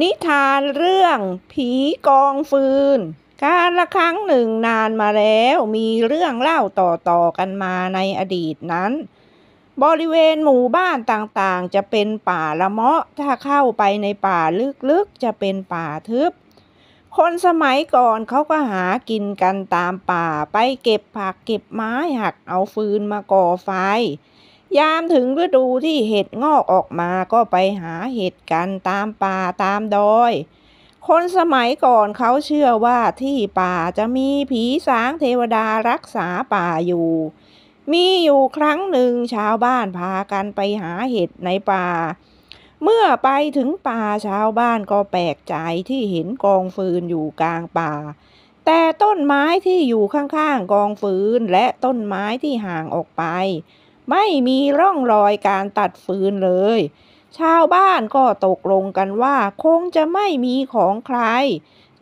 นิทานเรื่องผีกองฟืน การละครั้งหนึ่งนานมาแล้วมีเรื่องเล่าต่อๆกันมาในอดีตนั้น บริเวณหมู่บ้านต่างๆ จะเป็นป่าละเมาะ ถ้าเข้าไปในป่าลึกๆ จะเป็นป่าทึบ คนสมัยก่อนเขาก็หากินกันตามป่าไปเก็บผักเก็บไม้หักเอาฟืนมาก่อไฟยามถึงฤดูที่เห็ดงอกออกมาก็ไปหาเห็ดกันตามป่าตามดอย คนสมัยก่อนเขาเชื่อว่าที่ป่าจะมีผีสางเทวดารักษาป่าอยู่ มีอยู่ครั้งหนึ่งชาวบ้านพากันไปหาเห็ดในป่า เมื่อไปถึงป่าชาวบ้านก็แปลกใจที่เห็นกองฟืนอยู่กลางป่า แต่ต้นไม้ที่อยู่ข้างๆกองฟืนและต้นไม้ที่ห่างออกไปไม่มีร่องรอยการตัดฟืนเลย ชาวบ้านก็ตกลงกันว่าคงจะไม่มีของใคร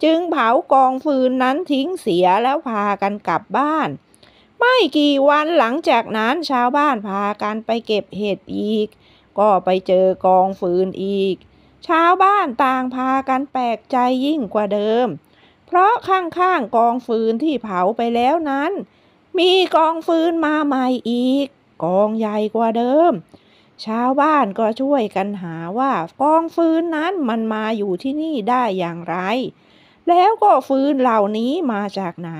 จึงเผากองฟืนนั้นทิ้งเสียแล้วพากันกลับบ้าน ไม่กี่วันหลังจากนั้น ชาวบ้านพากันไปเก็บเห็ดอีก ก็ไปเจอกองฟืนอีก ชาวบ้านต่างพากันแปลกใจยิ่งกว่าเดิม เพราะข้างๆกองฟืนที่เผาไปแล้วนั้น มีกองฟืนมาใหม่อีกกองใหญ่กว่าเดิม ชาวบ้านก็ช่วยกันหาว่ากองฟืนนั้นมันมาอยู่ที่นี่ได้อย่างไร แล้วก็ฟืนเหล่านี้มาจากไหน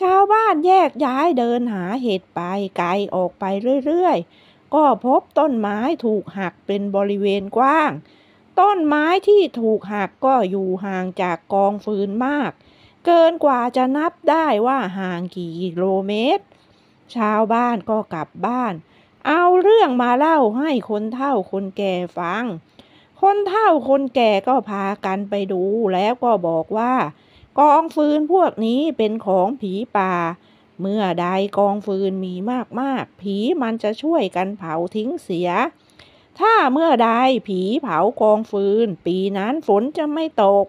ชาวบ้านแยกย้ายเดินหาเห็ดไปไกลออกไปเรื่อยๆ ก็พบต้นไม้ถูกหักเป็นบริเวณกว้าง ต้นไม้ที่ถูกหักก็อยู่ห่างจากกองฟืนมาก เกินกว่าจะนับได้ว่าห่างกี่กิโลเมตรชาวบ้านก็กลับบ้าน เอาเรื่องมาเล่าให้คนเฒ่าคนแก่ฟัง คนเฒ่าคนแก่ก็พากันไปดู แล้วก็บอกว่า กองฟืนพวกนี้เป็นของผีป่า เมื่อใดกองฟืนมีมากๆ ผีมันจะช่วยกันเผาทิ้งเสีย ถ้าเมื่อใดผีเผากองฟืนปีนั้นฝนจะไม่ตก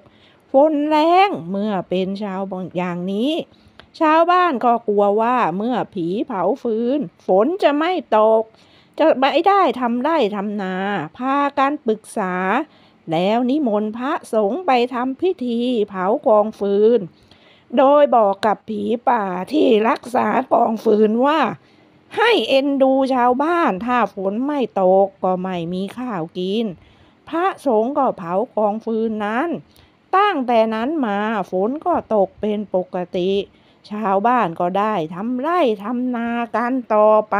ฝนแรงเมื่อเป็นชาวบอย่างนี้ชาวบ้านก็กลัวว่าเมื่อผีเผาฟืนฝนจะไม่ตก จะไม่ได้ทำไร่ทำนาพาการปรึกษา แล้วนิมนต์พระสงฆ์ไปทำพิธีเผากองฟืน โดยบอกกับผีป่าที่รักษากองฟืนว่า ให้เอ็นดูชาวบ้าน ถ้าฝนไม่ตกก็ไม่มีข้าวกิน พระสงฆ์ก็เผากองฟืนนั้น ตั้งแต่นั้นมาฝนก็ตกเป็นปกติชาวบ้านก็ได้ทำไร่ทำนากันต่อไป